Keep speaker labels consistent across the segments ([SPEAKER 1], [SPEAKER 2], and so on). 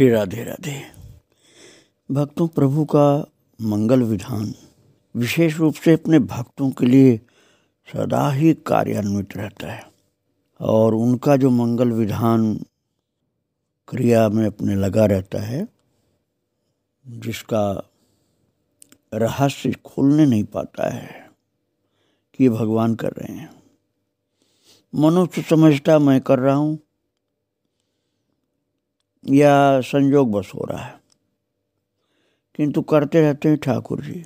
[SPEAKER 1] श्री राधे राधे भक्तों प्रभु का मंगल विधान विशेष रूप से अपने भक्तों के लिए सदा ही कार्यान्वित रहता है और उनका जो मंगल विधान क्रिया में अपने लगा रहता है जिसका रहस्य खोलने नहीं पाता है कि ये भगवान कर रहे हैं मनुष्य समझता मैं कर रहा हूँ या संजोग बस हो रहा है किंतु करते रहते हैं ठाकुर जी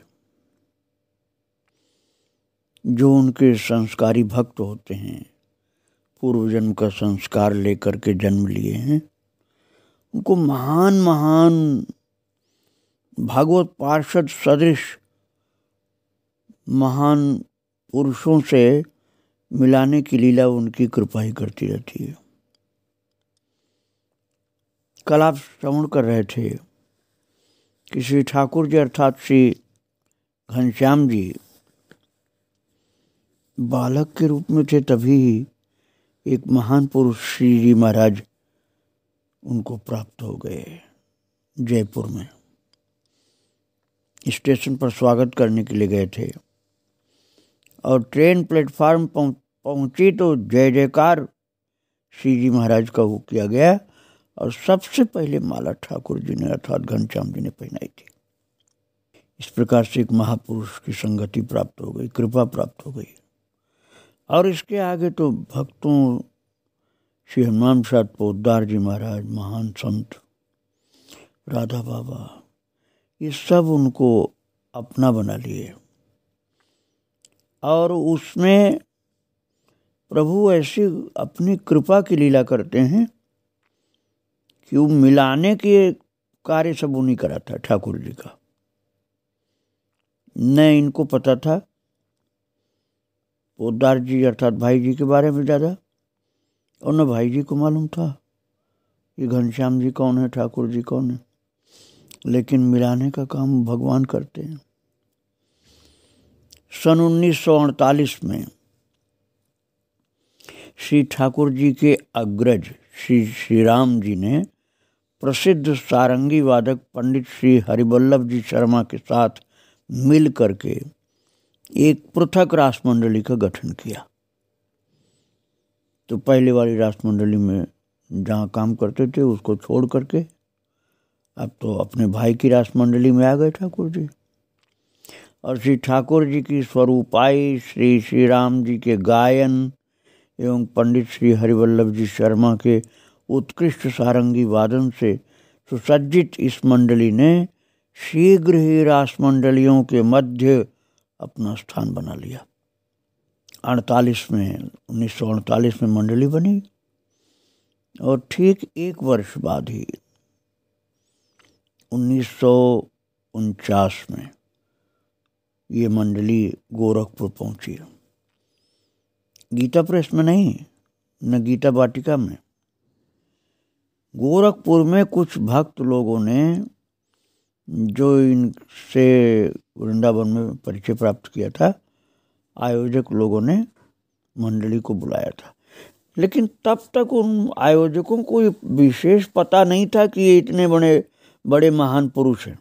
[SPEAKER 1] जो उनके संस्कारी भक्त होते हैं पूर्व जन्म का संस्कार लेकर के जन्म लिए हैं उनको महान महान भागवत पार्षद सदृश महान पुरुषों से मिलाने की लीला उनकी कृपा ही करती रहती है कला श्रवण कर रहे थे कि श्री ठाकुर जी अर्थात श्री घनश्याम जी बालक के रूप में थे तभी ही एक महान पुरुष श्री जी महाराज उनको प्राप्त हो गए जयपुर में स्टेशन पर स्वागत करने के लिए गए थे और ट्रेन प्लेटफार्म पहुंची तो जय जयकार श्री जी महाराज का वो किया गया और सबसे पहले माला ठाकुर जी ने अर्थात घनश्याम जी ने पहनाई थी इस प्रकार से एक महापुरुष की संगति प्राप्त हो गई कृपा प्राप्त हो गई और इसके आगे तो भक्तों श्री हनुमान प्रसाद पोदार जी महाराज महान संत राधा बाबा ये सब उनको अपना बना लिए और उसमें प्रभु ऐसी अपनी कृपा की लीला करते हैं क्यों मिलाने के कार्य सब उन्हीं करा था ठाकुर जी का न इनको पता था पोदार जी अर्थात भाई जी के बारे में ज़्यादा और न भाई जी को मालूम था कि घनश्याम जी कौन है ठाकुर जी कौन है लेकिन मिलाने का काम भगवान करते हैं सन उन्नीस में श्री ठाकुर जी के अग्रज श्री श्री राम जी ने प्रसिद्ध सारंगी वादक पंडित श्री हरिवल्लभ जी शर्मा के साथ मिल करके एक पृथक राष्ट्रमंडली मंडली का गठन किया तो पहले वाली राष्ट्रमंडली मंडली में जहाँ काम करते थे उसको छोड़ करके अब तो अपने भाई की राष्ट्रमंडली मंडली में आ गए ठाकुर जी और श्री ठाकुर जी की स्वरूपाई श्री श्री राम जी के गायन एवं पंडित श्री हरिवल्लभ जी शर्मा के उत्कृष्ट सारंगी वादन से सुसज्जित इस मंडली ने शीघ्र ही रास मंडलियों के मध्य अपना स्थान बना लिया अड़तालीस में उन्नीस में मंडली बनी और ठीक एक वर्ष बाद ही उन्नीस में ये मंडली गोरखपुर पहुंची गीता प्रेस में नहीं न गीता वाटिका में गोरखपुर में कुछ भक्त लोगों ने जो इनसे वृंदावन में परिचय प्राप्त किया था आयोजक लोगों ने मंडली को बुलाया था लेकिन तब तक उन आयोजकों को विशेष पता नहीं था कि ये इतने बड़े बड़े महान पुरुष हैं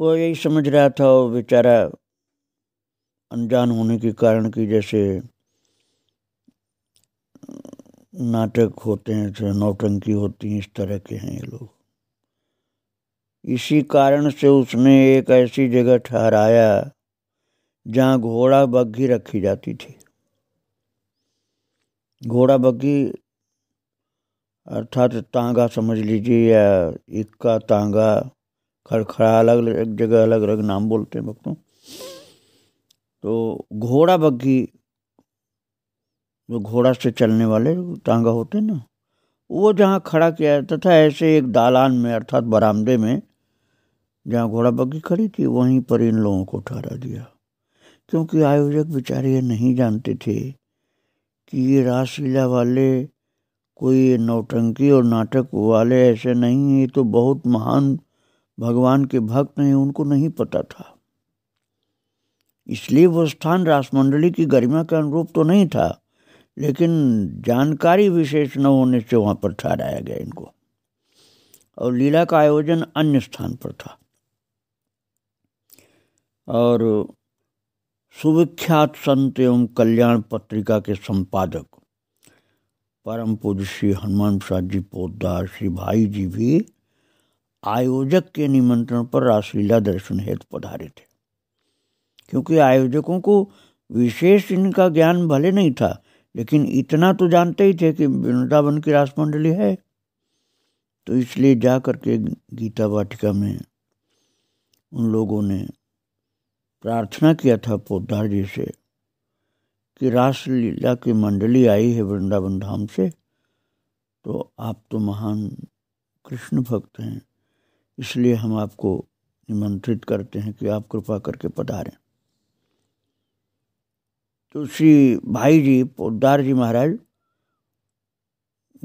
[SPEAKER 1] वो यही समझ रहा था वो बेचारा अनजान होने के कारण कि जैसे नाटक होते हैं नौटंकी होती हैं इस तरह के हैं ये लोग इसी कारण से उसने एक ऐसी जगह ठहराया जहाँ घोड़ा बग्घी रखी जाती थी घोड़ा बग्घी अर्थात तांगा समझ लीजिए या इक्का तांगा खड़खड़ा अलग अलग जगह अलग अलग नाम बोलते हैं भक्तों तो घोड़ा बग्घी जो घोड़ा से चलने वाले टांगा होते ना वो जहाँ खड़ा किया जाता था ऐसे एक दालान में अर्थात बरामदे में जहाँ घोड़ा बग्घी खड़ी थी वहीं पर इन लोगों को ठहरा दिया क्योंकि आयोजक बेचारे ये नहीं जानते थे कि ये रासलीला वाले कोई नौटंकी और नाटक वाले ऐसे नहीं ये तो बहुत महान भगवान के भक्त हैं उनको नहीं पता था इसलिए वो स्थान रासमंडली की गरिमा के अनुरूप तो नहीं था लेकिन जानकारी विशेष न होने से वहाँ पर ठहराया गया इनको और लीला का आयोजन अन्य स्थान पर था और सुविख्यात संत एवं कल्याण पत्रिका के संपादक परम पूज्य श्री हनुमान प्रसाद जी पोदार श्री भाई जी भी आयोजक के निमंत्रण पर रासलीला दर्शन हेतु पधारे थे क्योंकि आयोजकों को विशेष इनका ज्ञान भले नहीं था लेकिन इतना तो जानते ही थे कि वृंदावन की रासमंडली है तो इसलिए जा करके गीता वाटिका में उन लोगों ने प्रार्थना किया था पोदार जी से कि रास लीला की मंडली आई है वृंदावन धाम से तो आप तो महान कृष्ण भक्त हैं इसलिए हम आपको निमंत्रित करते हैं कि आप कृपा करके पधारें तो श्री भाई जी पोदार जी महाराज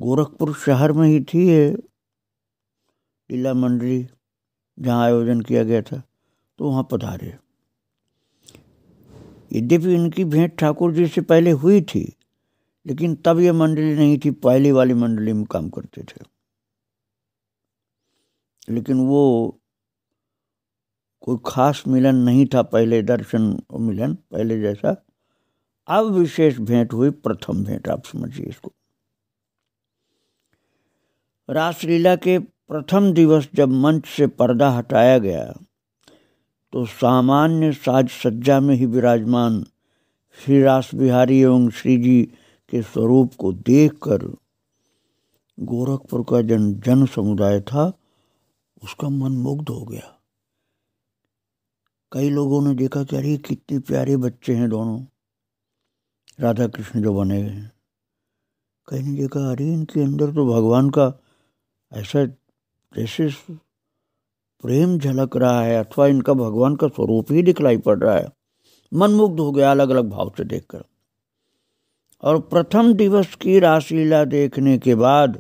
[SPEAKER 1] गोरखपुर शहर में ही थी ये लीला मंडली जहाँ आयोजन किया गया था तो वहाँ पधारे यद्यपि इनकी भेंट ठाकुर जी से पहले हुई थी लेकिन तब ये मंडली नहीं थी पहली वाली मंडली में काम करते थे लेकिन वो कोई खास मिलन नहीं था पहले दर्शन मिलन पहले जैसा अब विशेष भेंट हुई प्रथम भेंट आप समझिए इसको रासलीला के प्रथम दिवस जब मंच से पर्दा हटाया गया तो सामान्य साज सज्जा में ही विराजमान श्री रास बिहारी एवं श्री जी के स्वरूप को देखकर गोरखपुर का जन जन समुदाय था उसका मन मुग्ध हो गया कई लोगों ने देखा कि अरे कितने प्यारे बच्चे हैं दोनों राधा कृष्ण जो बने गए हैं कहीं ने देखा अरे इनके अंदर तो भगवान का ऐसा जैसे प्रेम झलक रहा है अथवा इनका भगवान का स्वरूप ही दिखलाई पड़ रहा है मनमुग्ध हो गया अलग अलग भाव से देखकर और प्रथम दिवस की रासलीला देखने के बाद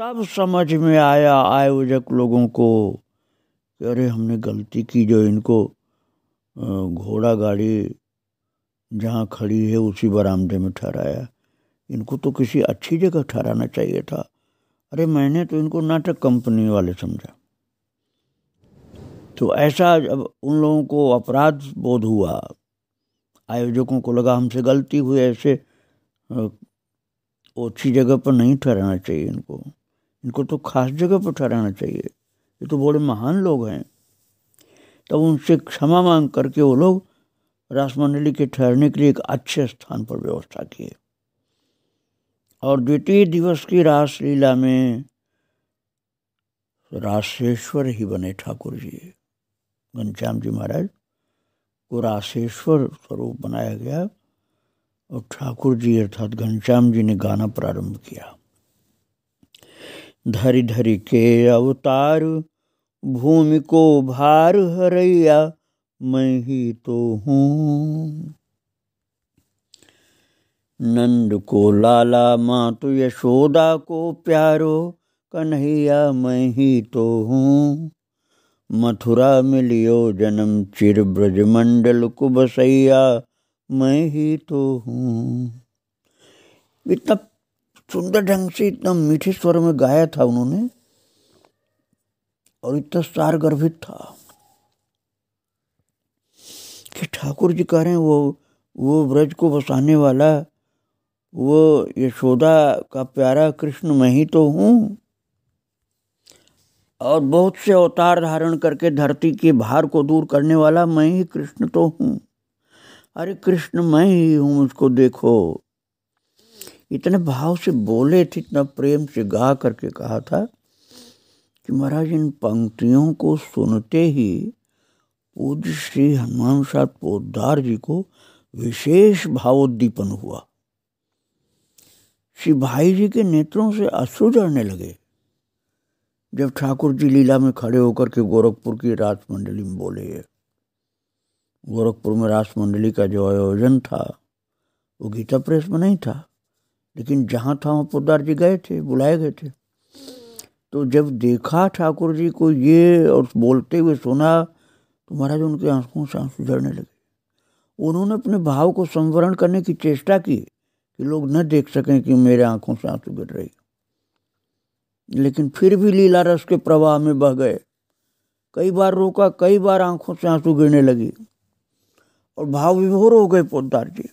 [SPEAKER 1] तब समझ में आया आयोजक लोगों को कि अरे हमने गलती की जो इनको घोड़ा गाड़ी जहाँ खड़ी है उसी बरामदे में ठहराया इनको तो किसी अच्छी जगह ठहराना चाहिए था अरे मैंने तो इनको नाटक कंपनी वाले समझा तो ऐसा जब उन लोगों को अपराध बोध हुआ आयोजकों को लगा हमसे गलती हुई ऐसे अच्छी जगह पर नहीं ठहराना चाहिए इनको इनको तो खास जगह पर ठहराना चाहिए ये तो बड़े महान लोग हैं तब तो उनसे क्षमा मांग करके वो लोग रासमंडली के ठहरने के लिए एक अच्छे स्थान पर व्यवस्था की है और द्वितीय दिवस की रास लीला में राशेश्वर ही बने ठाकुर जी घनश्याम जी महाराज को राशेश्वर स्वरूप बनाया गया और ठाकुर जी अर्थात घनश्याम जी ने गाना प्रारंभ किया धरी धरी के अवतार भूमि को भार हरैया मैं ही तो हूँ नंद को लाला माँ तो यशोदा को प्यारो कन्हैया मैं ही तो हूँ मथुरा में लियो जन्म चिर ब्रजमंडल को बसैया मैं ही तो हूँ इतना सुंदर ढंग से इतना मीठे स्वर में गाया था उन्होंने और इतना सार गर्भित था कि ठाकुर जी कह रहे हैं वो वो ब्रज को बसाने वाला वो यशोदा का प्यारा कृष्ण मैं ही तो हूँ और बहुत से अवतार धारण करके धरती के भार को दूर करने वाला मैं ही कृष्ण तो हूँ अरे कृष्ण मैं ही हूँ उसको देखो इतने भाव से बोले थे इतना प्रेम से गा करके कहा था कि महाराज इन पंक्तियों को सुनते ही पूज्य श्री हनुमान प्रसाद पोदार जी को विशेष भावोद्दीपन हुआ श्री भाई जी के नेत्रों से अश्रु झड़ने लगे जब ठाकुर जी लीला में खड़े होकर के गोरखपुर की रास मंडली में बोले गोरखपुर में रास मंडली का जो आयोजन था वो गीता प्रेस में नहीं था लेकिन जहाँ था वहाँ पोदार जी गए थे बुलाए गए थे तो जब देखा ठाकुर जी को ये और बोलते हुए सुना तो महाराज उनकी आंखों से आंसू झड़ने लगे उन्होंने अपने भाव को संवरण करने की चेष्टा की कि लोग न देख सकें कि मेरे आंखों से आंसू गिर रही लेकिन फिर भी लीला रस के प्रवाह में बह गए कई बार रोका कई बार आंखों से आंसू गिरने लगी और भाव विभोर हो गए पोदार जी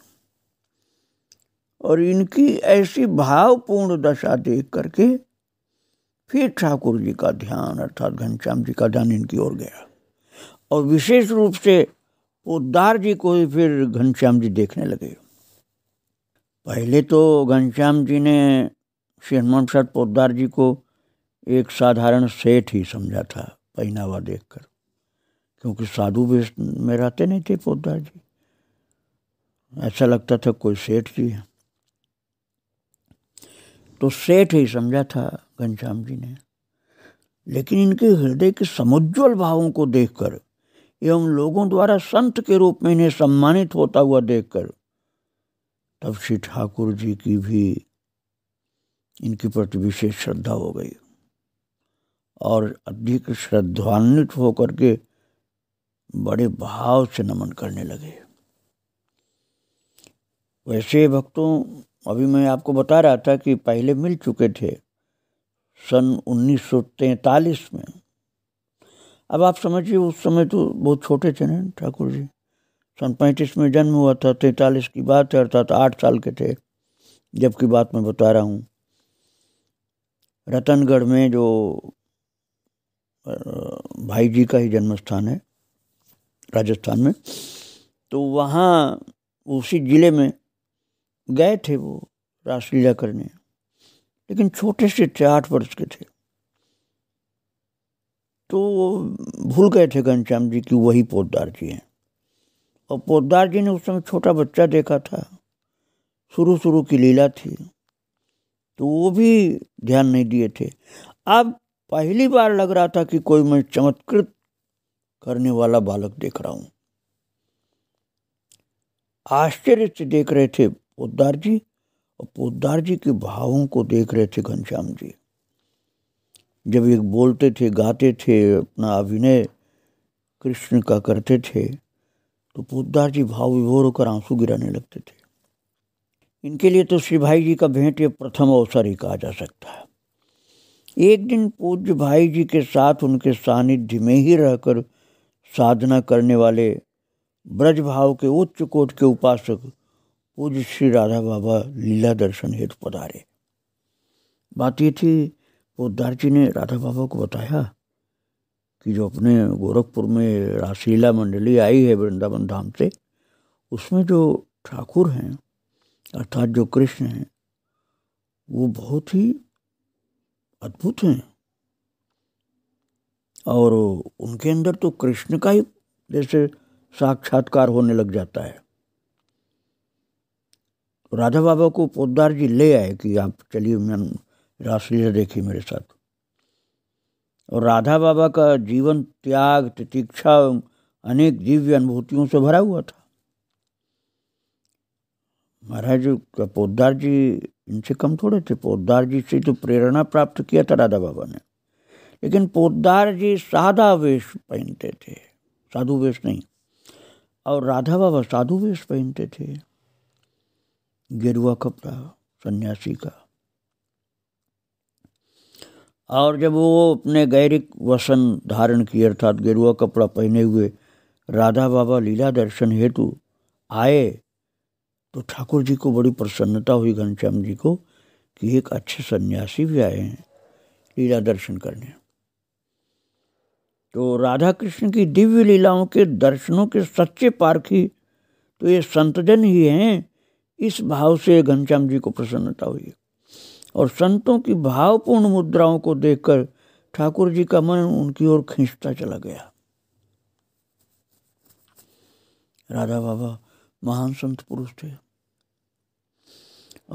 [SPEAKER 1] और इनकी ऐसी भावपूर्ण दशा देख करके फिर ठाकुर जी का ध्यान अर्थात घनश्याम जी का ध्यान इनकी ओर गया और विशेष रूप से पोदार जी को ही फिर घनश्याम जी देखने लगे पहले तो घनश्याम जी ने श्री हनुमान प्रसाद पोदार जी को एक साधारण सेठ ही समझा था पहनावा देखकर क्योंकि साधु भेष में रहते नहीं थे पोदार जी ऐसा लगता था कोई सेठ जी है तो सेठ ही समझा था घनश्याम जी ने लेकिन इनके हृदय के समुज्वल भावों को देखकर एवं लोगों द्वारा संत के रूप में इन्हें सम्मानित होता हुआ देखकर तब श्री ठाकुर जी की भी इनके प्रति विशेष श्रद्धा हो गई और अधिक श्रद्धान्वित होकर के बड़े भाव से नमन करने लगे वैसे भक्तों अभी मैं आपको बता रहा था कि पहले मिल चुके थे सन 1943 में अब आप समझिए उस समय तो बहुत छोटे थे ना ठाकुर जी सन पैंतीस में जन्म हुआ था तैंतालीस की बात है अर्थात आठ साल के थे जबकि बात मैं बता रहा हूँ रतनगढ़ में जो भाई जी का ही जन्म स्थान है राजस्थान में तो वहाँ उसी ज़िले में गए थे वो रासलीला करने लेकिन छोटे से थे आठ वर्ष के थे तो वो भूल गए थे घनश्याम जी कि वही पोदार जी हैं और पोदार जी ने उस समय छोटा बच्चा देखा था शुरू शुरू की लीला थी तो वो भी ध्यान नहीं दिए थे अब पहली बार लग रहा था कि कोई मैं चमत्कृत करने वाला बालक देख रहा हूँ आश्चर्य से देख रहे थे पोदार जी और पोदार जी के भावों को देख रहे थे घनश्याम जी जब ये बोलते थे गाते थे अपना अभिनय कृष्ण का करते थे तो पोदार जी भाव विभोर होकर आंसू गिराने लगते थे इनके लिए तो श्री भाई जी का भेंट ये प्रथम अवसर ही कहा जा सकता है एक दिन पूज्य भाई जी के साथ उनके सानिध्य में ही रहकर साधना करने वाले ब्रज भाव के उच्च कोट के उपासक पूज्य श्री राधा बाबा लीला दर्शन हेतु पधारे बात ये थी पोदार जी ने राधा बाबा को बताया कि जो अपने गोरखपुर में रासलीला मंडली आई है वृंदावन धाम से उसमें जो ठाकुर हैं अर्थात जो कृष्ण हैं वो बहुत ही अद्भुत हैं और उनके अंदर तो कृष्ण का ही जैसे साक्षात्कार होने लग जाता है राधा बाबा को पोदार जी ले आए कि आप चलिए मैं रासलीला देखी मेरे साथ और राधा बाबा का जीवन त्याग प्रतीक्षा अनेक दिव्य अनुभूतियों से भरा हुआ था महाराज पोदार जी इनसे कम थोड़े थे पोदार जी से तो प्रेरणा प्राप्त किया था राधा बाबा ने लेकिन पोदार जी सादा वेश पहनते थे साधु वेश नहीं और राधा बाबा साधु वेश पहनते थे गेरुआ कपड़ा सन्यासी का और जब वो अपने गैरिक वसन धारण किए अर्थात गेरुआ कपड़ा पहने हुए राधा बाबा लीला दर्शन हेतु आए तो ठाकुर जी को बड़ी प्रसन्नता हुई घनश्याम जी को कि एक अच्छे सन्यासी भी आए हैं लीला दर्शन करने तो राधा कृष्ण की दिव्य लीलाओं के दर्शनों के सच्चे पारखी तो ये संतजन ही हैं इस भाव से घनश्याम जी को प्रसन्नता हुई और संतों की भावपूर्ण मुद्राओं को देखकर ठाकुर जी का मन उनकी ओर खींचता चला गया राधा बाबा महान संत पुरुष थे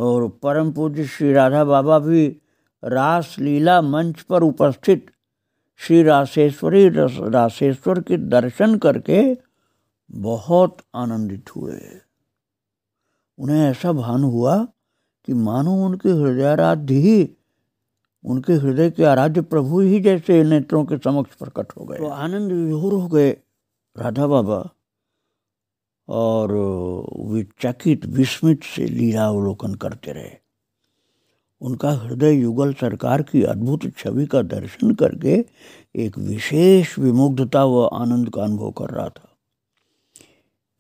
[SPEAKER 1] और परम पूज्य श्री राधा बाबा भी रास लीला मंच पर उपस्थित श्री राशेश्वरी राशेश्वर के दर्शन करके बहुत आनंदित हुए उन्हें ऐसा भान हुआ कि मानो उनके आराध्य ही उनके हृदय के आराध्य प्रभु ही जैसे नेत्रों के समक्ष प्रकट हो गए तो आनंद विभोर हो गए राधा बाबा और वे चकित विस्मित से लीला अवलोकन करते रहे उनका हृदय युगल सरकार की अद्भुत छवि का दर्शन करके एक विशेष विमुग्धता व आनंद का अनुभव कर रहा था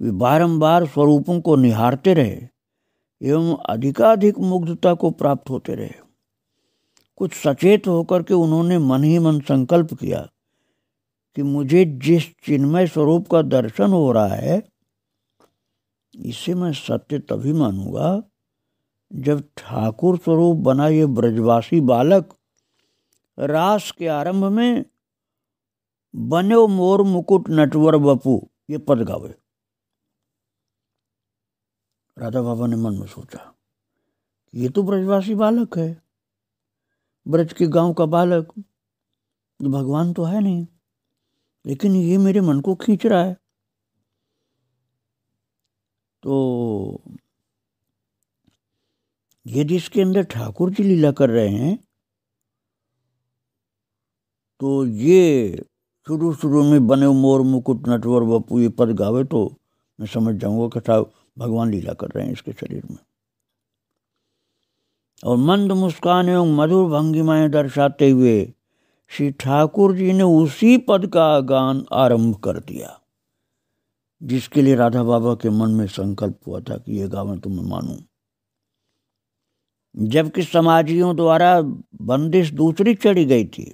[SPEAKER 1] वे बारंबार स्वरूपों को निहारते रहे एवं अधिकाधिक मुग्धता को प्राप्त होते रहे कुछ सचेत होकर के उन्होंने मन ही मन संकल्प किया कि मुझे जिस चिन्मय स्वरूप का दर्शन हो रहा है इसे मैं सत्य तभी मानूंगा जब ठाकुर स्वरूप बना ये ब्रजवासी बालक रास के आरंभ में बने मोर मुकुट नटवर बपू ये पद गावे राधा बाबा ने मन में सोचा ये तो ब्रजवासी बालक है ब्रज के गांव का बालक तो भगवान तो है नहीं लेकिन ये मेरे मन को खींच रहा है तो यदि इसके अंदर ठाकुर जी लीला कर रहे हैं तो ये शुरू शुरू में बने मोर मुकुट नटवर बपू ये पद गावे तो मैं समझ जाऊंगा कथा भगवान लीला कर रहे हैं इसके शरीर में और मंद मुस्कान एवं मधुर भंगिमाएं दर्शाते हुए श्री ठाकुर जी ने उसी पद का गान आरंभ कर दिया जिसके लिए राधा बाबा के मन में संकल्प हुआ था कि यह गावन तो मैं मानूं जबकि समाजियों द्वारा बंदिश दूसरी चढ़ी गई थी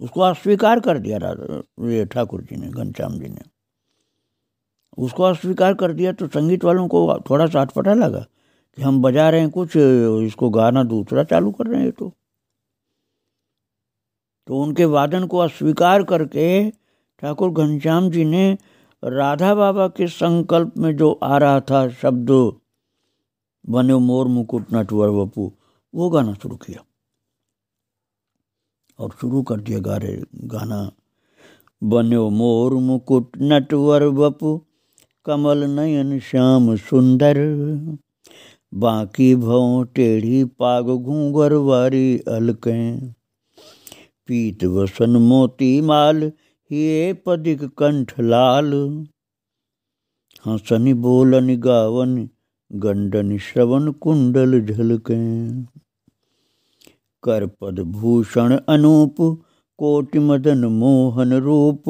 [SPEAKER 1] उसको अस्वीकार कर दिया राधा ठाकुर जी ने घनश्याम जी ने उसको अस्वीकार कर दिया तो संगीत वालों को थोड़ा सा अटपटा लगा कि हम बजा रहे हैं कुछ इसको गाना दूसरा चालू कर रहे हैं तो तो उनके वादन को अस्वीकार करके ठाकुर घनश्याम जी ने राधा बाबा के संकल्प में जो आ रहा था शब्द बने मोर मुकुट नटवर बपू वो गाना शुरू किया और शुरू कर दिया रहे गाना बनो मोर मुकुट नटवर बपू कमल नयन श्याम सुंदर बाकी भौ टेढ़ी पाग घूंगर वारी अलकें पीत वसन मोती माल हिये पदिक कंठ लाल हंसनि बोलन गावन गंडन श्रवण कुंडल झलकें करपद भूषण अनूप कोटि मदन मोहन रूप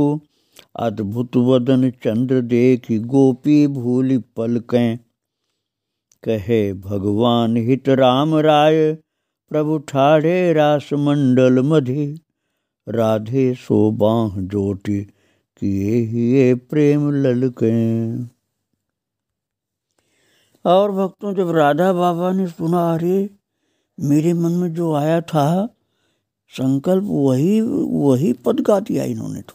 [SPEAKER 1] अद्भुत वदन चंद्र देखी गोपी भूली पलकें कहे भगवान हित राम राय प्रभु रास मंडल मधि राधे सो बाह जोटी किए ही प्रेम ललकें और भक्तों जब राधा बाबा ने सुना अरे मेरे मन में जो आया था संकल्प वही वही पद गा दिया इन्होंने तो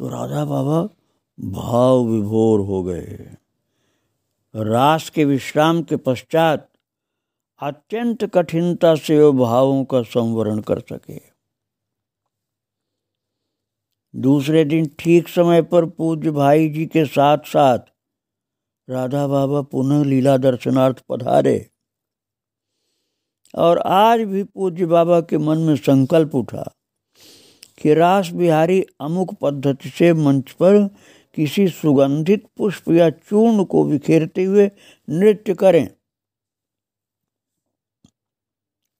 [SPEAKER 1] तो राजा बाबा भाव विभोर हो गए रास के विश्राम के पश्चात अत्यंत कठिनता से वो भावों का संवरण कर सके दूसरे दिन ठीक समय पर पूज्य भाई जी के साथ साथ राधा बाबा पुनः लीला दर्शनार्थ पधारे और आज भी पूज्य बाबा के मन में संकल्प उठा कि रास बिहारी अमुक पद्धति से मंच पर किसी सुगंधित पुष्प या चूर्ण को बिखेरते हुए नृत्य करें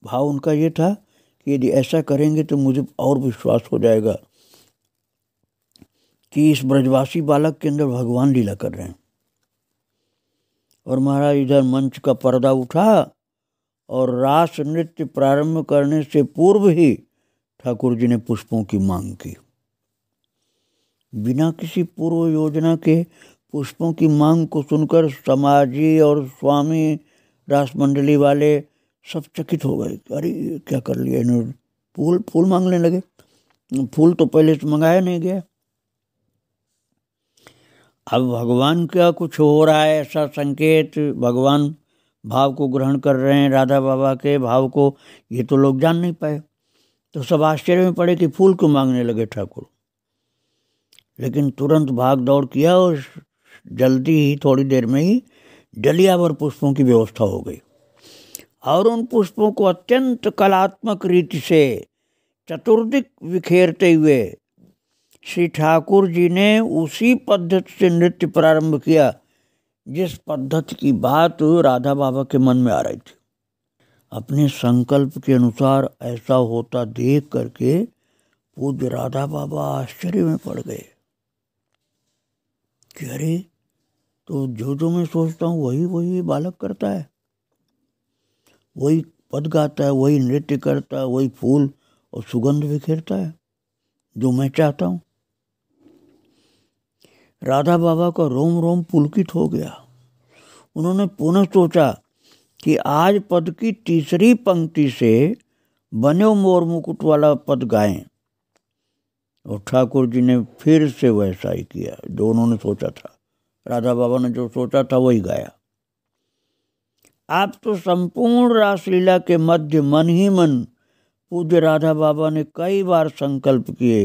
[SPEAKER 1] भाव उनका ये था कि यदि ऐसा करेंगे तो मुझे और विश्वास हो जाएगा कि इस ब्रजवासी बालक के अंदर भगवान लीला कर रहे हैं और महाराज इधर मंच का पर्दा उठा और रास नृत्य प्रारंभ करने से पूर्व ही ठाकुर जी ने पुष्पों की मांग की बिना किसी पूर्व योजना के पुष्पों की मांग को सुनकर समाजी और स्वामी रास मंडली वाले सब चकित हो गए अरे क्या कर लिया इन्होंने फूल फूल मांगने लगे फूल तो पहले से मंगाया नहीं गया अब भगवान का कुछ हो रहा है ऐसा संकेत भगवान भाव को ग्रहण कर रहे हैं राधा बाबा के भाव को ये तो लोग जान नहीं पाए तो सब आश्चर्य में पड़े कि फूल क्यों मांगने लगे ठाकुर लेकिन तुरंत भाग दौड़ किया और जल्दी ही थोड़ी देर में ही डलिया और पुष्पों की व्यवस्था हो गई और उन पुष्पों को अत्यंत कलात्मक रीति से चतुर्दिक बिखेरते हुए श्री ठाकुर जी ने उसी पद्धति से नृत्य प्रारंभ किया जिस पद्धति की बात राधा बाबा के मन में आ रही थी अपने संकल्प के अनुसार ऐसा होता देख करके पूज्य राधा बाबा आश्चर्य में पड़ गए कि अरे तो जो जो मैं सोचता हूँ वही वही बालक करता है वही पद गाता है वही नृत्य करता है वही फूल और सुगंध बिखेरता है जो मैं चाहता हूँ राधा बाबा का रोम रोम पुलकित हो गया उन्होंने पुनः सोचा कि आज पद की तीसरी पंक्ति से बने मोर मुकुट वाला पद गाएं और ठाकुर जी ने फिर से वैसा ही किया दोनों ने सोचा था राधा बाबा ने जो सोचा था वही गाया आप तो संपूर्ण रासलीला के मध्य मन ही मन पूज्य राधा बाबा ने कई बार संकल्प किए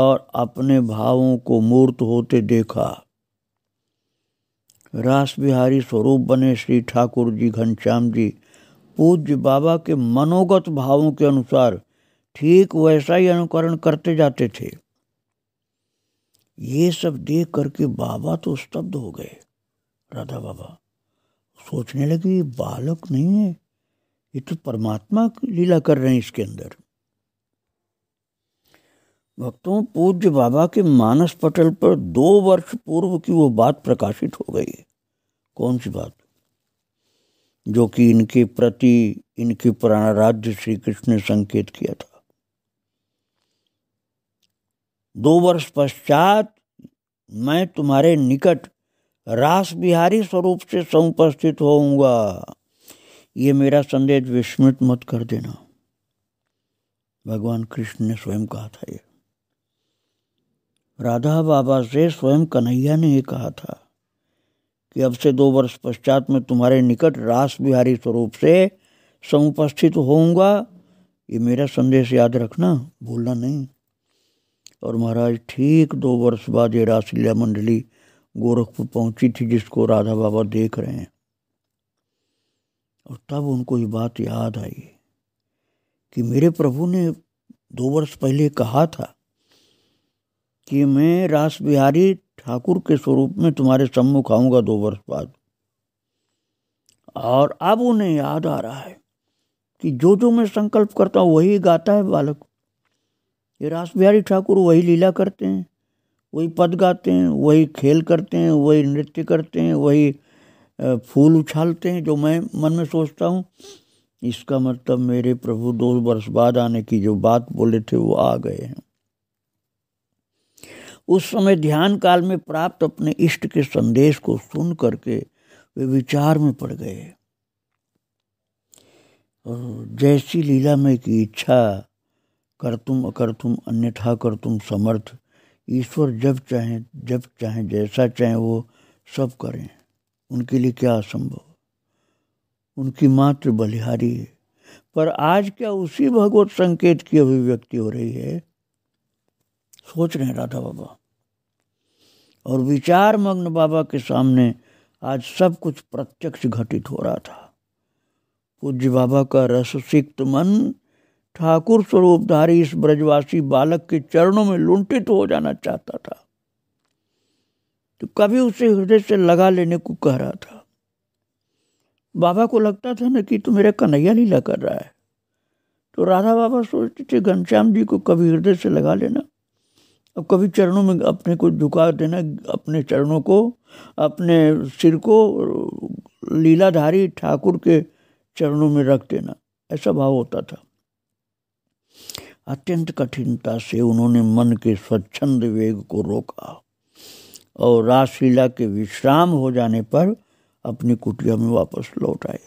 [SPEAKER 1] और अपने भावों को मूर्त होते देखा रास बिहारी स्वरूप बने श्री ठाकुर जी घनश्याम जी पूज्य बाबा के मनोगत भावों के अनुसार ठीक वैसा ही अनुकरण करते जाते थे ये सब देख करके बाबा तो स्तब्ध हो गए राधा बाबा सोचने लगे ये बालक नहीं है ये तो परमात्मा की लीला कर रहे हैं इसके अंदर भक्तों पूज्य बाबा के मानस पटल पर दो वर्ष पूर्व की वो बात प्रकाशित हो गई कौन सी बात जो कि इनके प्रति इनके राज्य श्री कृष्ण ने संकेत किया था दो वर्ष पश्चात मैं तुम्हारे निकट रास बिहारी स्वरूप से समुपस्थित होऊंगा ये मेरा संदेश विस्मृत मत कर देना भगवान कृष्ण ने स्वयं कहा था ये राधा बाबा से स्वयं कन्हैया ने ये कहा था कि अब से दो वर्ष पश्चात मैं तुम्हारे निकट रास बिहारी स्वरूप से समुपस्थित होऊंगा ये मेरा संदेश याद रखना भूलना नहीं और महाराज ठीक दो वर्ष बाद ये रासलीला मंडली गोरखपुर पहुंची थी जिसको राधा बाबा देख रहे हैं और तब उनको ये बात याद आई कि मेरे प्रभु ने दो वर्ष पहले कहा था कि मैं रास बिहारी ठाकुर के स्वरूप में तुम्हारे सम्मुख आऊँगा दो वर्ष बाद और अब उन्हें याद आ रहा है कि जो जो मैं संकल्प करता हूँ वही गाता है बालक ये रास बिहारी ठाकुर वही लीला करते हैं वही पद गाते हैं वही खेल करते हैं वही नृत्य करते हैं वही फूल उछालते हैं जो मैं मन में सोचता हूँ इसका मतलब मेरे प्रभु दो वर्ष बाद आने की जो बात बोले थे वो आ गए हैं उस समय ध्यान काल में प्राप्त अपने इष्ट के संदेश को सुन करके वे विचार में पड़ गए और जैसी लीला में की इच्छा कर तुम अकर तुम अन्यथा कर तुम समर्थ ईश्वर जब चाहे जब चाहे जैसा चाहे वो सब करें उनके लिए क्या असंभव उनकी मात्र बलिहारी है पर आज क्या उसी भगवत संकेत की अभिव्यक्ति हो रही है सोच रहे हैं राधा बाबा और विचार मग्न बाबा के सामने आज सब कुछ प्रत्यक्ष घटित हो रहा था पूज्य बाबा का रससिक्त मन ठाकुर स्वरूपधारी इस ब्रजवासी बालक के चरणों में लुंटित हो जाना चाहता था तो कभी उसे हृदय से लगा लेने को कह रहा था बाबा को लगता था ना कि तू मेरा कन्हैया लीला कर रहा है तो राधा बाबा सोचते थे घनश्याम जी को कभी हृदय से लगा लेना अब कभी चरणों में अपने को झुका देना अपने चरणों को अपने सिर को लीलाधारी ठाकुर के चरणों में रख देना ऐसा भाव होता था अत्यंत कठिनता से उन्होंने मन के स्वच्छंद वेग को रोका और रासलीला के विश्राम हो जाने पर अपनी कुटिया में वापस लौट आए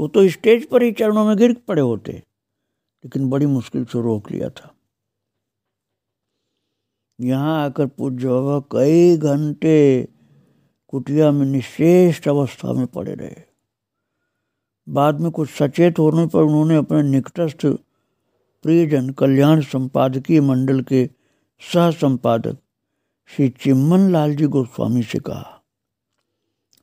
[SPEAKER 1] वो तो स्टेज पर ही चरणों में गिर पड़े होते लेकिन बड़ी मुश्किल से रोक लिया था यहाँ आकर पूज्य बाबा कई घंटे कुटिया में निशेष अवस्था में पड़े रहे बाद में कुछ सचेत होने पर उन्होंने अपने निकटस्थ प्रियजन कल्याण संपादकीय मंडल के सह संपादक श्री चिम्मन लाल जी गोस्वामी से कहा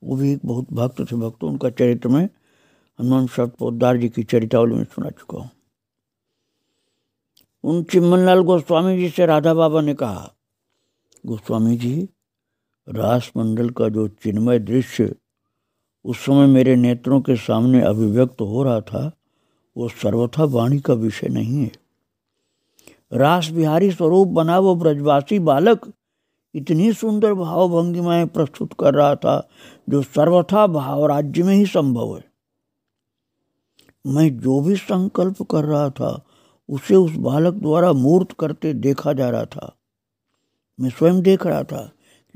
[SPEAKER 1] वो भी एक बहुत भक्त थे भक्त उनका चरित्र में हनुमान शरद पोदार जी की चरितावली में सुना चुका हूँ उन चिमनलाल गोस्वामी जी से राधा बाबा ने कहा गोस्वामी जी रासमंडल का जो चिन्मय दृश्य उस समय मेरे नेत्रों के सामने अभिव्यक्त हो रहा था वो सर्वथा वाणी का विषय नहीं है रास बिहारी स्वरूप बना वो ब्रजवासी बालक इतनी सुंदर भाव भंगिमाएं प्रस्तुत कर रहा था जो सर्वथा भाव राज्य में ही संभव है मैं जो भी संकल्प कर रहा था उसे उस बालक द्वारा मूर्त करते देखा जा रहा था मैं स्वयं देख रहा था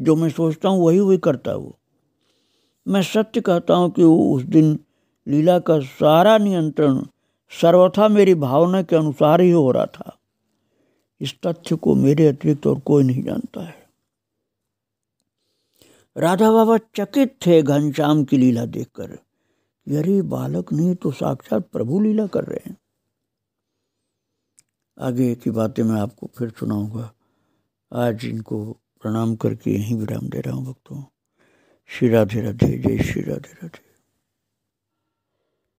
[SPEAKER 1] जो मैं सोचता हूँ वही वही करता वो मैं सत्य कहता हूँ कि वो उस दिन लीला का सारा नियंत्रण सर्वथा मेरी भावना के अनुसार ही हो रहा था इस तथ्य को मेरे अतिरिक्त और कोई नहीं जानता है राधा बाबा चकित थे घनश्याम की लीला देखकर यरे बालक नहीं तो साक्षात प्रभु लीला कर रहे हैं आगे की बातें मैं आपको फिर सुनाऊंगा आज इनको प्रणाम करके यहीं विराम दे रहा हूँ भक्तों श्री राधे राधे जय श्री राधे राधे